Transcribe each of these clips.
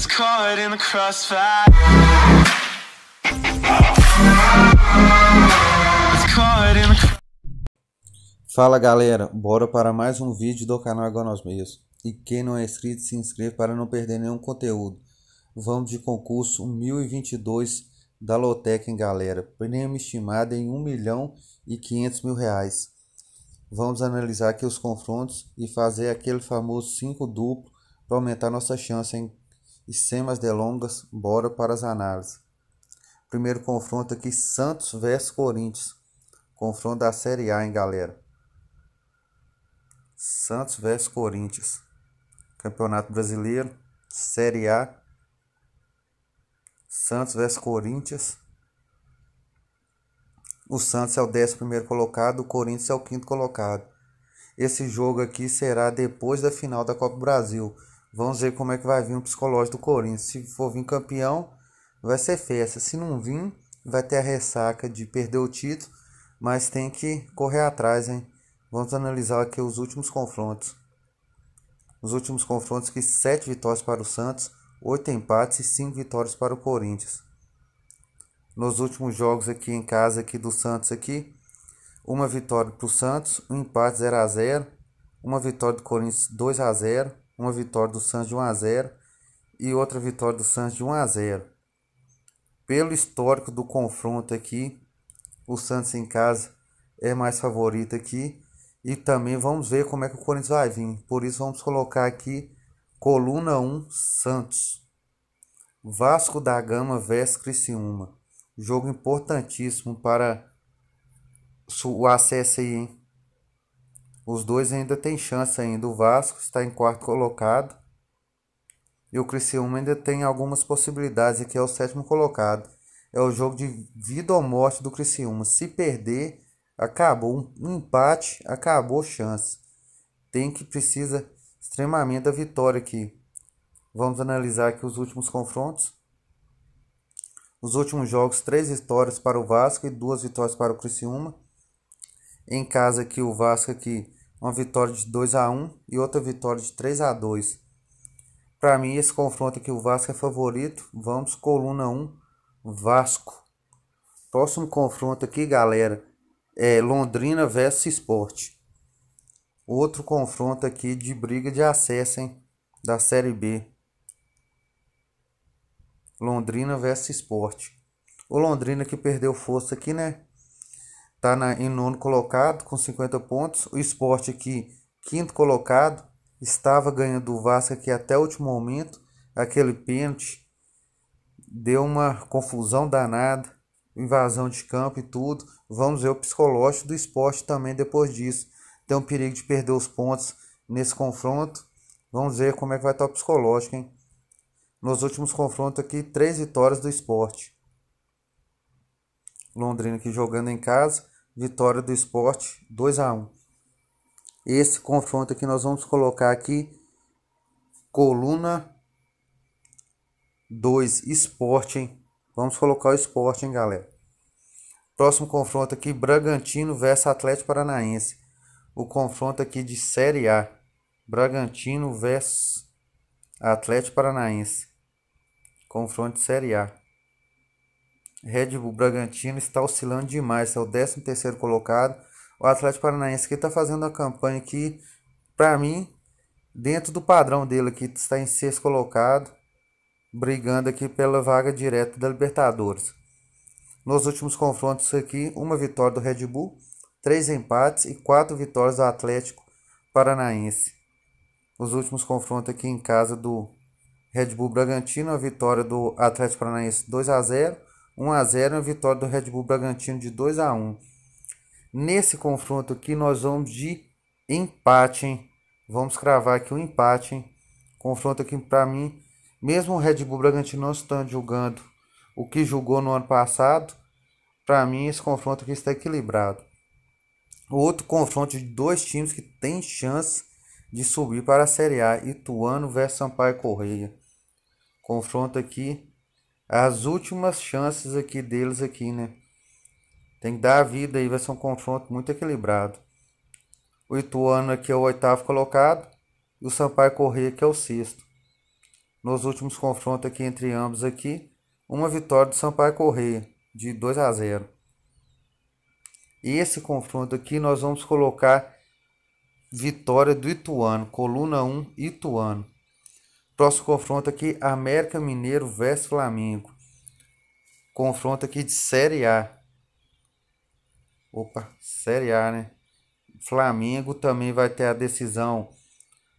in the crossfire. Fala galera, bora para mais um vídeo do canal Agora Nós Mesmos. E quem não é inscrito, se inscreva para não perder nenhum conteúdo. Vamos de concurso 1022 da Lotec, hein, galera. Prêmio estimado em 1 milhão e 500 mil reais. Vamos analisar aqui os confrontos e fazer aquele famoso 5 duplo para aumentar nossa chance, hein? E sem mais delongas, bora para as análises. Primeiro confronto aqui, Santos vs Corinthians. Confronto da Série A, hein, galera? Santos vs Corinthians. Campeonato Brasileiro, Série A. Santos vs Corinthians. O Santos é o 11 colocado, o Corinthians é o quinto colocado. Esse jogo aqui será depois da final da Copa do Brasil. Vamos ver como é que vai vir o psicológico do Corinthians. Se for vir campeão, vai ser festa. Se não vir, vai ter a ressaca de perder o título, mas tem que correr atrás, hein? Vamos analisar aqui os últimos confrontos. Os últimos confrontos que vitórias para o Santos, oito empates e cinco vitórias para o Corinthians. Nos últimos jogos aqui em casa aqui do Santos aqui, uma vitória para o Santos, um empate 0 a 0, uma vitória do Corinthians 2 a 0 uma vitória do Santos de 1 a 0 e outra vitória do Santos de 1 a 0. Pelo histórico do confronto aqui, o Santos em casa é mais favorito aqui e também vamos ver como é que o Corinthians vai vir. Por isso vamos colocar aqui coluna 1 Santos. Vasco da Gama vs Criciúma. Jogo importantíssimo para o acesso aí, hein? Os dois ainda têm chance ainda. O Vasco está em quarto colocado. E o Criciúma ainda tem algumas possibilidades. Aqui é o sétimo colocado. É o jogo de vida ou morte do Criciúma. Se perder, acabou. Um empate, acabou chance. Tem que precisa extremamente da vitória aqui. Vamos analisar aqui os últimos confrontos. Os últimos jogos, três vitórias para o Vasco e duas vitórias para o Criciúma. Em casa aqui o Vasco aqui uma vitória de 2 a 1 e outra vitória de 3 a 2. Para mim, esse confronto aqui, o Vasco é favorito. Vamos, coluna 1, Vasco. Próximo confronto aqui, galera, é Londrina versus Sport. Outro confronto aqui de briga de acesso, hein? Da Série B. Londrina versus Sport. O Londrina que perdeu força aqui, né? está em nono colocado com 50 pontos. O esporte aqui, quinto colocado, estava ganhando o Vasco aqui até o último momento. Aquele pênalti deu uma confusão danada, invasão de campo e tudo. Vamos ver o psicológico do esporte também depois disso. Tem um perigo de perder os pontos nesse confronto. Vamos ver como é que vai estar o psicológico, hein? Nos últimos confrontos aqui, três vitórias do esporte. Londrina aqui jogando em casa, vitória do esporte 2 a 1 Esse confronto aqui nós vamos colocar aqui coluna 2 esporte, Vamos colocar o esporte, em galera? Próximo confronto aqui, Bragantino versus Atlético Paranaense. O confronto aqui de Série A. Bragantino versus Atlético Paranaense. Confronto de Série A. Red Bull Bragantino está oscilando demais, é o 13 terceiro colocado. O Atlético Paranaense que está fazendo a campanha que, para mim, dentro do padrão dele que está em sexto colocado, brigando aqui pela vaga direta da Libertadores. Nos últimos confrontos aqui, uma vitória do Red Bull, três empates e quatro vitórias do Atlético Paranaense. Os últimos confrontos aqui em casa do Red Bull Bragantino, a vitória do Atlético Paranaense 2 a 0 1 a 0 e a vitória do Red Bull Bragantino de 2 a 1. Nesse confronto aqui nós vamos de empate, hein? Vamos cravar aqui o um empate, hein? Confronto aqui para mim, mesmo o Red Bull Bragantino não estando julgando o que julgou no ano passado, para mim esse confronto aqui está equilibrado. Outro confronto de dois times que tem chance de subir para a Série A, Ituano versus Sampaio Correia. Confronto aqui as últimas chances aqui deles aqui, né? Tem que dar a vida aí, vai ser um confronto muito equilibrado. O Ituano aqui é o oitavo colocado e o Sampaio Correia que é o sexto. Nos últimos confrontos aqui entre ambos aqui, uma vitória do Sampaio Correia de 2 a 0. Esse confronto aqui nós vamos colocar vitória do Ituano, coluna 1 Ituano. Próximo confronto aqui, América Mineiro versus Flamengo. Confronto aqui de Série A. Opa, Série A, né? Flamengo também vai ter a decisão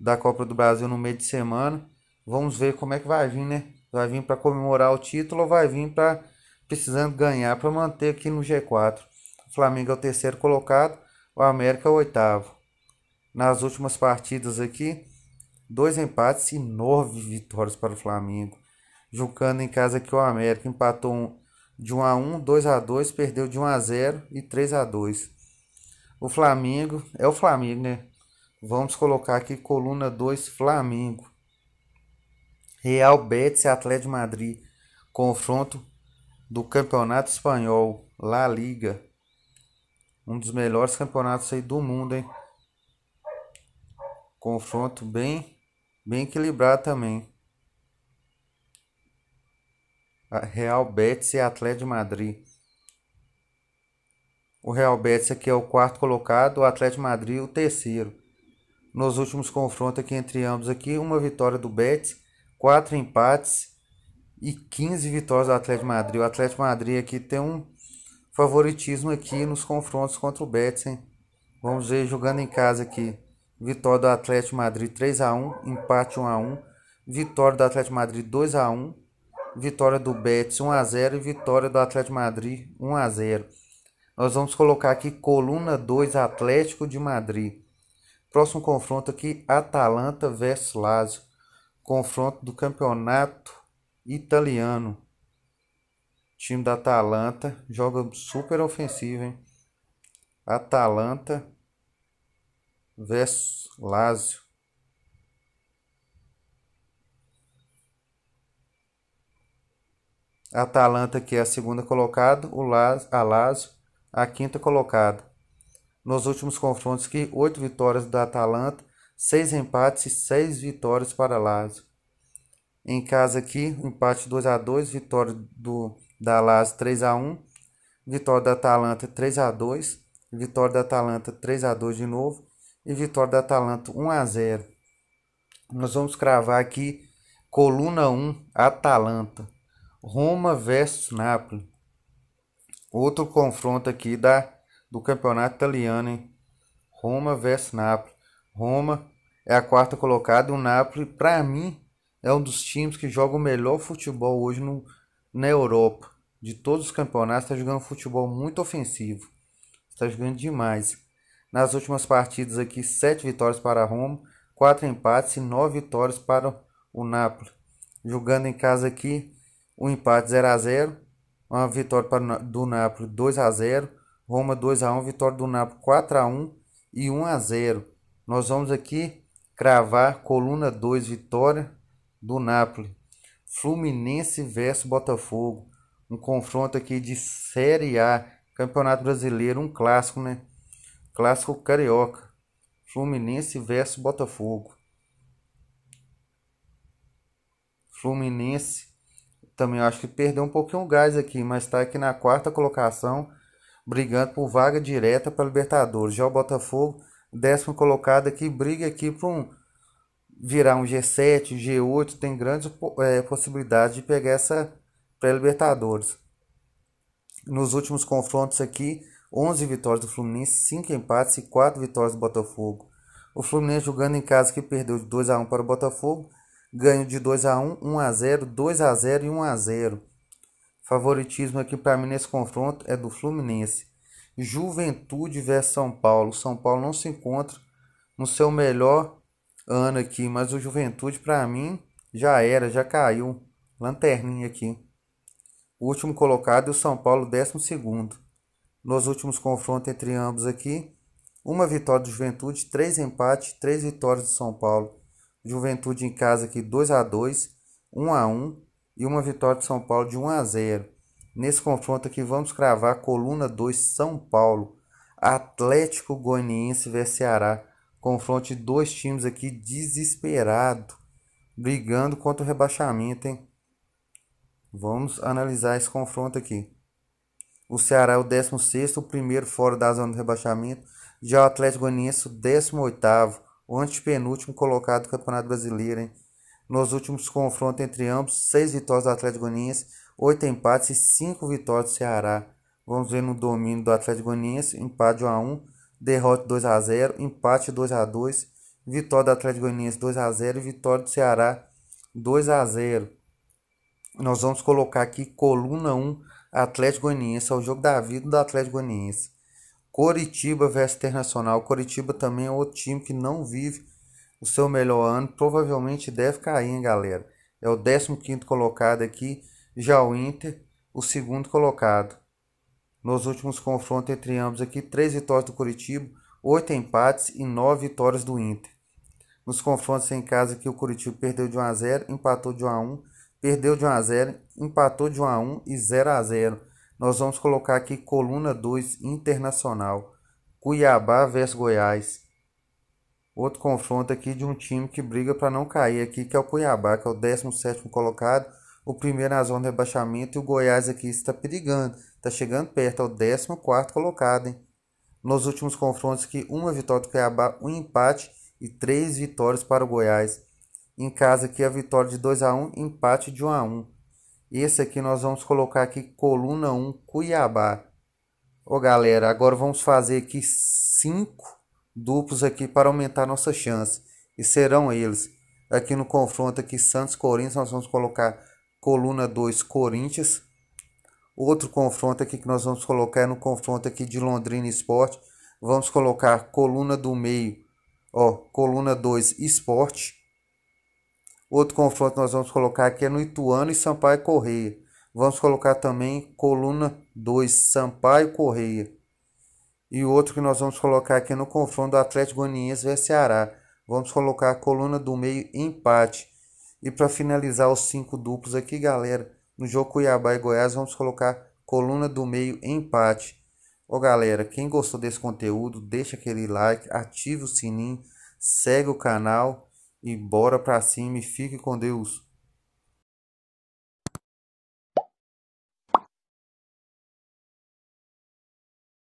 da Copa do Brasil no meio de semana. Vamos ver como é que vai vir, né? Vai vir para comemorar o título ou vai vir para precisando ganhar para manter aqui no G4. O Flamengo é o terceiro colocado, o América é o oitavo. Nas últimas partidas aqui, dois empates e nove vitórias para o Flamengo. Jucando em casa que o América empatou de 1 a 1, 2 a 2, perdeu de 1 a 0 e 3 a 2. O Flamengo é o Flamengo, né? Vamos colocar aqui coluna 2 Flamengo. Real Betis e Atlético Madrid. Confronto do Campeonato Espanhol, La Liga. Um dos melhores campeonatos aí do mundo, hein? Confronto bem bem equilibrado também. Real Betis e Atlético de Madrid. O Real Betis aqui é o quarto colocado, o Atlético de Madrid o terceiro. Nos últimos confrontos aqui entre ambos aqui, uma vitória do Betis, quatro empates e 15 vitórias do Atlético de Madrid. O Atlético de Madrid aqui tem um favoritismo aqui nos confrontos contra o Betis, hein? Vamos ver jogando em casa aqui. Vitória do Atlético Madrid 3 a 1, empate 1 a 1, vitória do Atlético Madrid 2 a 1, vitória do Betis 1 a 0 e vitória do Atlético Madrid 1 a 0. Nós vamos colocar aqui coluna 2 Atlético de Madrid. Próximo confronto aqui Atalanta versus Lazio. Confronto do campeonato italiano. time da Atalanta joga super ofensivo, hein? Atalanta versus Lázio. Atalanta, que é a segunda colocada, o Lásio, a Lásio, a quinta colocada. Nos últimos confrontos, que oito vitórias da Atalanta, seis empates e seis vitórias para Lásio. Em casa aqui, empate 2 a 2 vitória do, da Lazio 3 a 1 vitória da Atalanta 3 a 2 vitória da Atalanta 3 a 2 de novo e vitória da Atalanta 1 a 0. Nós vamos cravar aqui coluna 1, Atalanta. Roma versus Napoli. Outro confronto aqui da do campeonato italiano, hein? Roma versus Napoli. Roma é a quarta colocada, o Napoli para mim é um dos times que joga o melhor futebol hoje no, na Europa. De todos os campeonatos, está jogando futebol muito ofensivo. Está jogando demais. Nas últimas partidas aqui, sete vitórias para a Roma, quatro empates e nove vitórias para o Napoli. Jogando em casa aqui, um empate 0 a 0, uma vitória para do Napoli 2 a 0, Roma 2 a 1, vitória do Napoli 4 a 1 e 1 a 0. Nós vamos aqui cravar coluna 2 vitória do Napoli. Fluminense versus Botafogo, um confronto aqui de Série A, Campeonato Brasileiro, um clássico, né? Clássico Carioca. Fluminense versus Botafogo. Fluminense também acho que perdeu um pouquinho o gás aqui, mas está aqui na quarta colocação, brigando por vaga direta para Libertadores. Já o Botafogo, décimo colocado aqui, briga aqui para um, virar um G7, um G8, tem grandes é, possibilidades de pegar essa pré-Libertadores. Nos últimos confrontos aqui, 11 vitórias do Fluminense, 5 empates e 4 vitórias do Botafogo. O Fluminense jogando em casa que perdeu de 2 a 1 para o Botafogo, ganhou de 2 a 1, 1 a 0, 2 a 0 e 1 a 0. Favoritismo aqui para mim nesse confronto é do Fluminense. Juventude versus São Paulo. São Paulo não se encontra no seu melhor ano aqui, mas o Juventude para mim já era, já caiu. Lanterninha aqui. último colocado e o São Paulo, décimo segundo nos últimos confrontos entre ambos aqui. Uma vitória do Juventude, três empates, três vitórias do São Paulo. Juventude em casa aqui 2 a 2 1 a 1 e uma vitória do São Paulo de 1 a 0 Nesse confronto aqui vamos cravar coluna 2 São Paulo, Atlético Goianiense vs Ceará. Confronto de dois times aqui desesperado, brigando contra o rebaixamento, hein? Vamos analisar esse confronto aqui. O Ceará é o 16, o primeiro fora da zona de rebaixamento. Já o Atlético Goianiense, o 18, o antepenúltimo colocado do Campeonato Brasileiro. Hein? Nos últimos confrontos entre ambos, seis vitórias do Atlético Goianiense, oito empates e cinco vitórias do Ceará. Vamos ver no domínio do Atlético Goianiense, empate 1 a 1, derrota 2 a 0, empate 2 a 2, vitória do Atlético Goianiense 2 a 0 e vitória do Ceará 2 a 0. Nós vamos colocar aqui coluna 1 Atlético Goianiense, é o jogo da vida do Atlético Goianiense. Coritiba versus Internacional. Coritiba também é outro time que não vive o seu melhor ano, provavelmente deve cair, hein, galera. É o 15 colocado aqui, já o Inter, o segundo colocado. Nos últimos confrontos entre ambos aqui, três vitórias do Curitiba, oito empates e nove vitórias do Inter. Nos confrontos em casa aqui, o Curitiba perdeu de 1 a 0, empatou de 1 a 1 perdeu de 1 a 0, empatou de 1 a 1 e 0 a 0. Nós vamos colocar aqui coluna 2 Internacional, Cuiabá versus Goiás. Outro confronto aqui de um time que briga para não cair aqui, que é o Cuiabá, que é o 17 colocado, o primeiro na zona de rebaixamento e o Goiás aqui está perigando, está chegando perto, é o 14 colocado, hein? Nos últimos confrontos aqui, uma vitória do Cuiabá, um empate e três vitórias para o Goiás. Em casa aqui a vitória de 2 a 1, empate de 1 a 1. Esse aqui nós vamos colocar aqui coluna 1 Cuiabá. Ô galera, agora vamos fazer aqui cinco duplos aqui para aumentar nossa chance. E serão eles. Aqui no confronto aqui Santos Corinthians, nós vamos colocar coluna 2 Corinthians. Outro confronto aqui que nós vamos colocar é no confronto aqui de Londrina Esporte. Vamos colocar coluna do meio, ó, coluna 2 Esporte. Outro confronto nós vamos colocar aqui é no Ituano e Sampaio Correia. Vamos colocar também coluna 2, Sampaio Correia. E outro que nós vamos colocar aqui é no confronto do Atlético Goianiense versus Ceará. Vamos colocar a coluna do meio empate. E para finalizar os cinco duplos aqui, galera, no jogo Cuiabá e Goiás, vamos colocar coluna do meio empate. Ô galera, quem gostou desse conteúdo, deixa aquele like, ativa o sininho, segue o canal e bora pra cima e fique com Deus.